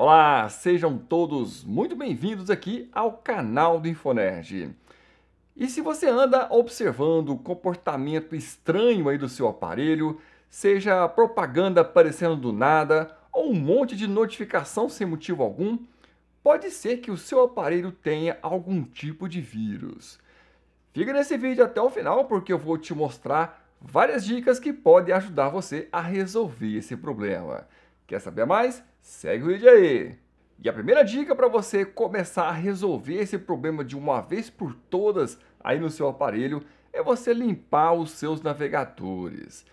Olá, sejam todos muito bem-vindos aqui ao canal do Infonerd. E se você anda observando o comportamento estranho aí do seu aparelho, seja propaganda aparecendo do nada ou um monte de notificação sem motivo algum, pode ser que o seu aparelho tenha algum tipo de vírus. Fica nesse vídeo até o final porque eu vou te mostrar várias dicas que podem ajudar você a resolver esse problema. Quer saber mais? Segue o vídeo aí! E a primeira dica para você começar a resolver esse problema de uma vez por todas aí no seu aparelho é você limpar os seus navegadores.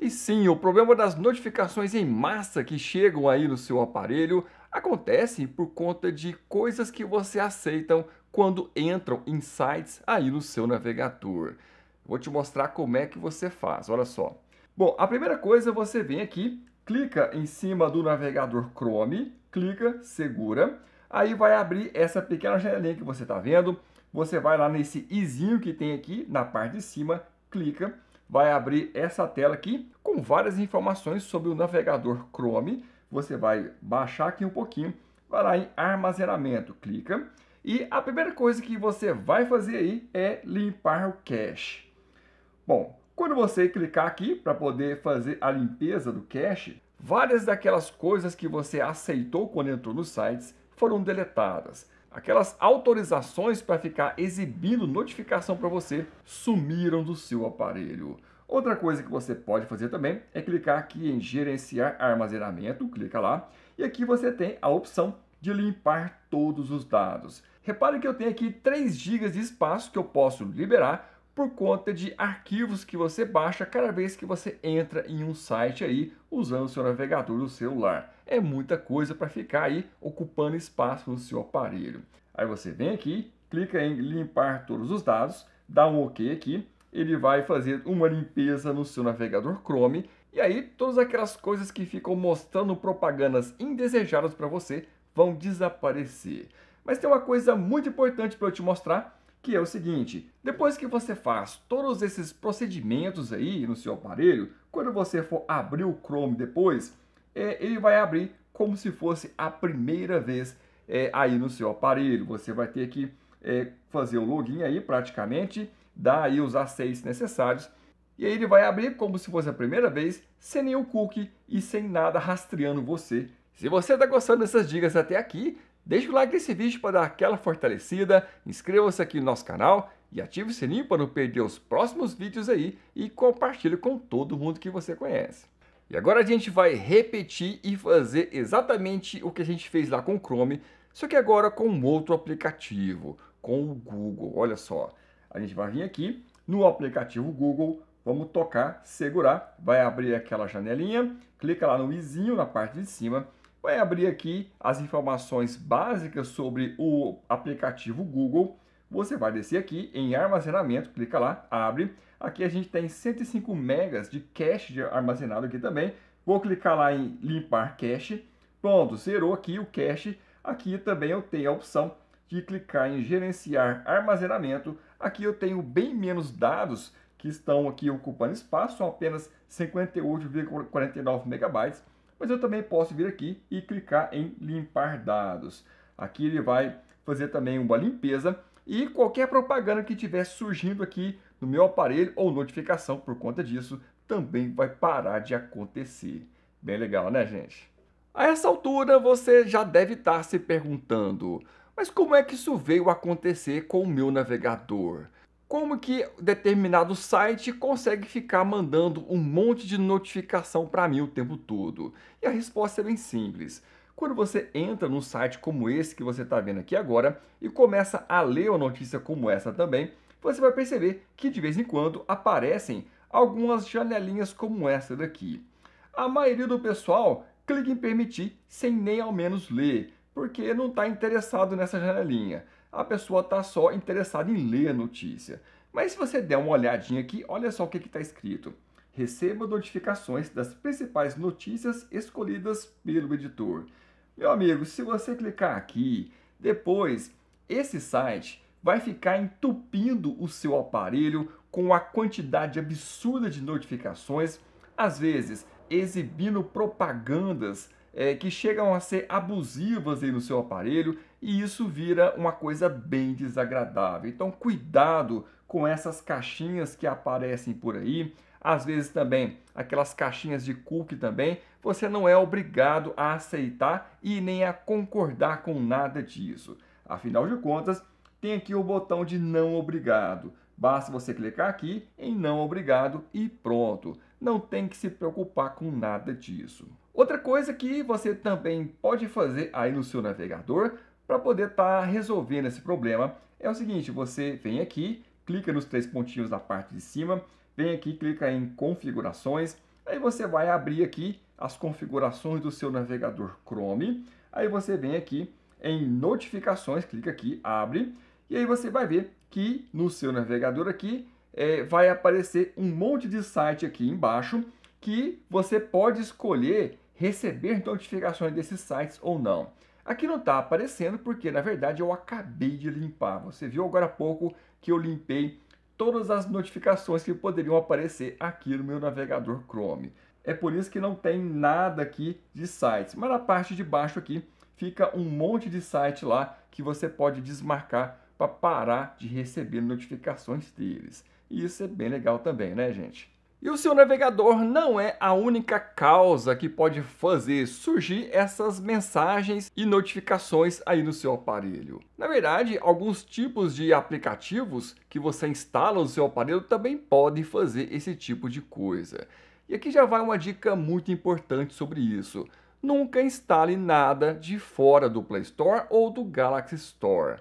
E sim, o problema das notificações em massa que chegam aí no seu aparelho acontece por conta de coisas que você aceitam quando entram em sites aí no seu navegador. Vou te mostrar como é que você faz, olha só. Bom, a primeira coisa você vem aqui clica em cima do navegador Chrome, clica, segura, aí vai abrir essa pequena janelinha que você está vendo, você vai lá nesse izinho que tem aqui na parte de cima, clica, vai abrir essa tela aqui com várias informações sobre o navegador Chrome, você vai baixar aqui um pouquinho, vai lá em armazenamento, clica, e a primeira coisa que você vai fazer aí é limpar o cache. Bom, quando você clicar aqui para poder fazer a limpeza do cache, várias daquelas coisas que você aceitou quando entrou nos sites foram deletadas. Aquelas autorizações para ficar exibindo notificação para você sumiram do seu aparelho. Outra coisa que você pode fazer também é clicar aqui em gerenciar armazenamento, clica lá, e aqui você tem a opção de limpar todos os dados. Repare que eu tenho aqui 3 GB de espaço que eu posso liberar por conta de arquivos que você baixa cada vez que você entra em um site aí usando o seu navegador do celular. É muita coisa para ficar aí ocupando espaço no seu aparelho. Aí você vem aqui, clica em limpar todos os dados, dá um OK aqui, ele vai fazer uma limpeza no seu navegador Chrome e aí todas aquelas coisas que ficam mostrando propagandas indesejadas para você vão desaparecer. Mas tem uma coisa muito importante para eu te mostrar que é o seguinte: depois que você faz todos esses procedimentos aí no seu aparelho, quando você for abrir o Chrome depois, é, ele vai abrir como se fosse a primeira vez é, aí no seu aparelho. Você vai ter que é, fazer o login aí praticamente, dar aí os acessos necessários. E aí ele vai abrir como se fosse a primeira vez, sem nenhum cookie e sem nada rastreando você. Se você está gostando dessas dicas até aqui, Deixe o like nesse vídeo para dar aquela fortalecida, inscreva-se aqui no nosso canal e ative o sininho para não perder os próximos vídeos aí e compartilhe com todo mundo que você conhece. E agora a gente vai repetir e fazer exatamente o que a gente fez lá com o Chrome, só que agora com um outro aplicativo, com o Google. Olha só, a gente vai vir aqui no aplicativo Google, vamos tocar, segurar, vai abrir aquela janelinha, clica lá no izinho na parte de cima vai abrir aqui as informações básicas sobre o aplicativo Google. Você vai descer aqui em armazenamento, clica lá, abre. Aqui a gente tem 105 megas de cache armazenado aqui também. Vou clicar lá em limpar cache. Pronto, zerou aqui o cache. Aqui também eu tenho a opção de clicar em gerenciar armazenamento. Aqui eu tenho bem menos dados que estão aqui ocupando espaço, são apenas 58,49 megabytes mas eu também posso vir aqui e clicar em limpar dados. Aqui ele vai fazer também uma limpeza e qualquer propaganda que estiver surgindo aqui no meu aparelho ou notificação por conta disso também vai parar de acontecer. Bem legal, né, gente? A essa altura você já deve estar se perguntando, mas como é que isso veio acontecer com o meu navegador? como que determinado site consegue ficar mandando um monte de notificação para mim o tempo todo? E a resposta é bem simples. Quando você entra num site como esse que você está vendo aqui agora e começa a ler uma notícia como essa também, você vai perceber que de vez em quando aparecem algumas janelinhas como essa daqui. A maioria do pessoal clica em permitir sem nem ao menos ler, porque não está interessado nessa janelinha a pessoa está só interessada em ler a notícia. Mas se você der uma olhadinha aqui, olha só o que está escrito. Receba notificações das principais notícias escolhidas pelo editor. Meu amigo, se você clicar aqui, depois esse site vai ficar entupindo o seu aparelho com a quantidade absurda de notificações, às vezes exibindo propagandas é, que chegam a ser abusivas aí no seu aparelho e isso vira uma coisa bem desagradável. Então, cuidado com essas caixinhas que aparecem por aí. Às vezes também aquelas caixinhas de cookie também, você não é obrigado a aceitar e nem a concordar com nada disso. Afinal de contas, tem aqui o botão de não obrigado. Basta você clicar aqui em não obrigado e pronto. Não tem que se preocupar com nada disso. Outra coisa que você também pode fazer aí no seu navegador para poder estar tá resolvendo esse problema é o seguinte, você vem aqui, clica nos três pontinhos da parte de cima, vem aqui, clica em configurações, aí você vai abrir aqui as configurações do seu navegador Chrome, aí você vem aqui em notificações, clica aqui, abre, e aí você vai ver que no seu navegador aqui é, vai aparecer um monte de site aqui embaixo que você pode escolher receber notificações desses sites ou não. Aqui não está aparecendo porque, na verdade, eu acabei de limpar. Você viu agora há pouco que eu limpei todas as notificações que poderiam aparecer aqui no meu navegador Chrome. É por isso que não tem nada aqui de sites. Mas na parte de baixo aqui fica um monte de site lá que você pode desmarcar para parar de receber notificações deles. E isso é bem legal também, né, gente? E o seu navegador não é a única causa que pode fazer surgir essas mensagens e notificações aí no seu aparelho. Na verdade, alguns tipos de aplicativos que você instala no seu aparelho também podem fazer esse tipo de coisa. E aqui já vai uma dica muito importante sobre isso. Nunca instale nada de fora do Play Store ou do Galaxy Store.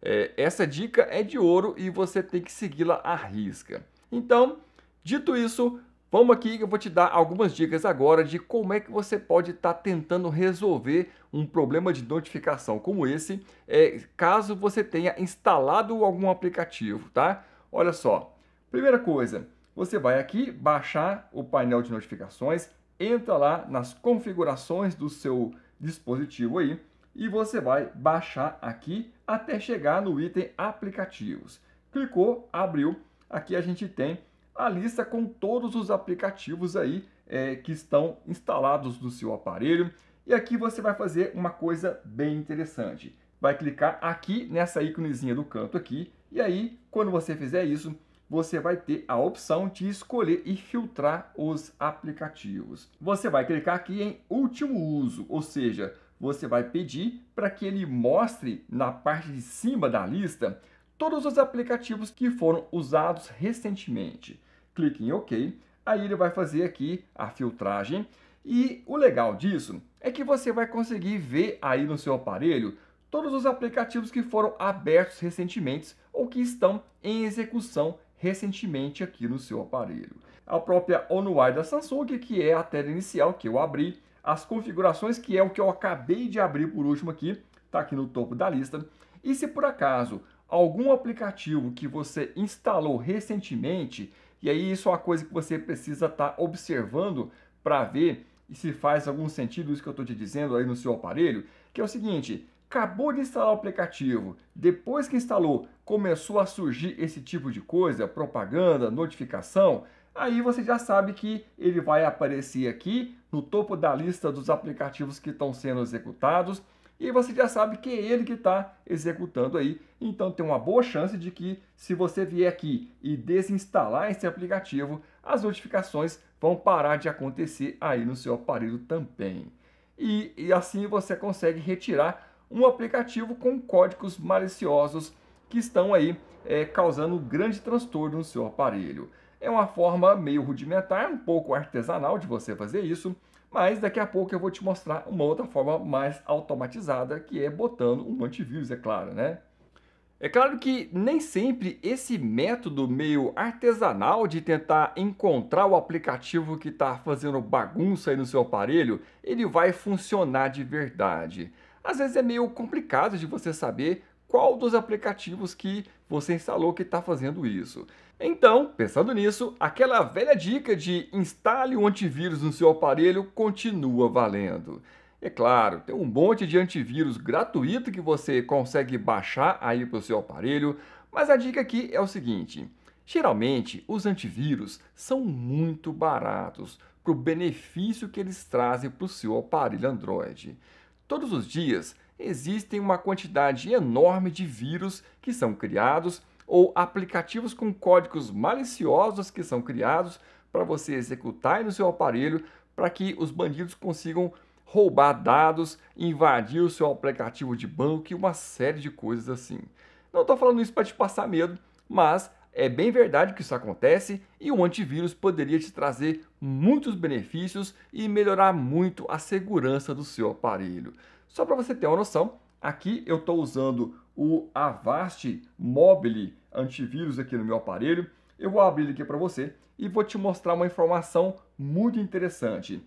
É, essa dica é de ouro e você tem que segui-la à risca. Então, Dito isso, vamos aqui que eu vou te dar algumas dicas agora de como é que você pode estar tá tentando resolver um problema de notificação como esse, é, caso você tenha instalado algum aplicativo, tá? Olha só, primeira coisa, você vai aqui baixar o painel de notificações, entra lá nas configurações do seu dispositivo aí e você vai baixar aqui até chegar no item aplicativos. Clicou, abriu, aqui a gente tem a lista com todos os aplicativos aí é, que estão instalados no seu aparelho. E aqui você vai fazer uma coisa bem interessante. Vai clicar aqui nessa íconezinha do canto aqui. E aí, quando você fizer isso, você vai ter a opção de escolher e filtrar os aplicativos. Você vai clicar aqui em último uso, ou seja, você vai pedir para que ele mostre na parte de cima da lista todos os aplicativos que foram usados recentemente clique em OK. Aí ele vai fazer aqui a filtragem. E o legal disso é que você vai conseguir ver aí no seu aparelho todos os aplicativos que foram abertos recentemente ou que estão em execução recentemente aqui no seu aparelho. A própria OnUI da Samsung, que é a tela inicial que eu abri, as configurações, que é o que eu acabei de abrir por último aqui, está aqui no topo da lista. E se por acaso algum aplicativo que você instalou recentemente e aí isso é uma coisa que você precisa estar tá observando para ver se faz algum sentido isso que eu estou te dizendo aí no seu aparelho, que é o seguinte, acabou de instalar o aplicativo, depois que instalou, começou a surgir esse tipo de coisa, propaganda, notificação, aí você já sabe que ele vai aparecer aqui no topo da lista dos aplicativos que estão sendo executados, e você já sabe que é ele que está executando aí. Então tem uma boa chance de que se você vier aqui e desinstalar esse aplicativo, as notificações vão parar de acontecer aí no seu aparelho também. E, e assim você consegue retirar um aplicativo com códigos maliciosos que estão aí é, causando grande transtorno no seu aparelho. É uma forma meio rudimentar, um pouco artesanal de você fazer isso, mas daqui a pouco eu vou te mostrar uma outra forma mais automatizada, que é botando um antivírus, é claro, né? É claro que nem sempre esse método meio artesanal de tentar encontrar o aplicativo que está fazendo bagunça aí no seu aparelho, ele vai funcionar de verdade. Às vezes é meio complicado de você saber qual dos aplicativos que você instalou que está fazendo isso. Então, pensando nisso, aquela velha dica de instale o um antivírus no seu aparelho continua valendo. É claro, tem um monte de antivírus gratuito que você consegue baixar aí para o seu aparelho, mas a dica aqui é o seguinte: geralmente os antivírus são muito baratos para o benefício que eles trazem para o seu aparelho Android. Todos os dias existem uma quantidade enorme de vírus que são criados ou aplicativos com códigos maliciosos que são criados para você executar no seu aparelho para que os bandidos consigam roubar dados, invadir o seu aplicativo de banco e uma série de coisas assim. Não estou falando isso para te passar medo, mas é bem verdade que isso acontece e o antivírus poderia te trazer muitos benefícios e melhorar muito a segurança do seu aparelho. Só para você ter uma noção, aqui eu estou usando o Avast Mobile antivírus aqui no meu aparelho. Eu vou abrir aqui para você e vou te mostrar uma informação muito interessante.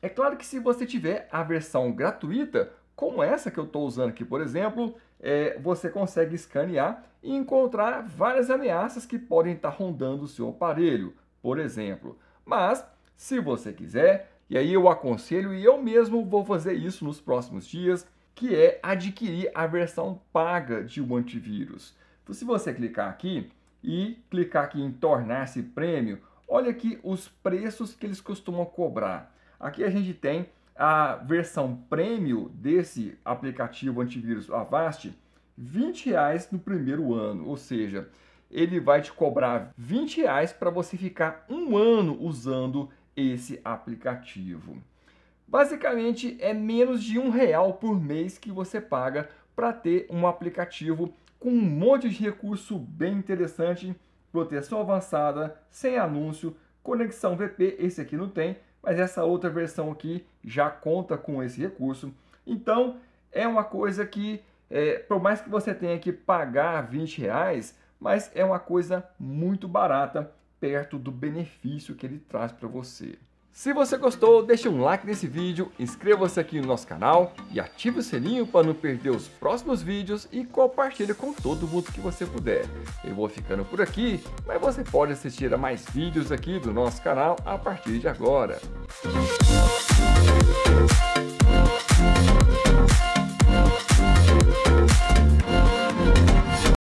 É claro que se você tiver a versão gratuita, como essa que eu estou usando aqui, por exemplo, é, você consegue escanear e encontrar várias ameaças que podem estar tá rondando o seu aparelho, por exemplo. Mas, se você quiser, e aí eu aconselho, e eu mesmo vou fazer isso nos próximos dias, que é adquirir a versão paga de um antivírus. Então, se você clicar aqui e clicar aqui em tornar-se prêmio, olha aqui os preços que eles costumam cobrar. Aqui a gente tem a versão prêmio desse aplicativo antivírus Avast, 20 reais no primeiro ano, ou seja, ele vai te cobrar 20 reais para você ficar um ano usando esse aplicativo. Basicamente é menos de um real por mês que você paga para ter um aplicativo com um monte de recurso bem interessante, proteção avançada, sem anúncio, conexão VP, esse aqui não tem, mas essa outra versão aqui já conta com esse recurso. Então é uma coisa que, é, por mais que você tenha que pagar 20 reais, mas é uma coisa muito barata perto do benefício que ele traz para você. Se você gostou, deixe um like nesse vídeo, inscreva-se aqui no nosso canal e ative o sininho para não perder os próximos vídeos e compartilhe com todo mundo que você puder. Eu vou ficando por aqui, mas você pode assistir a mais vídeos aqui do nosso canal a partir de agora.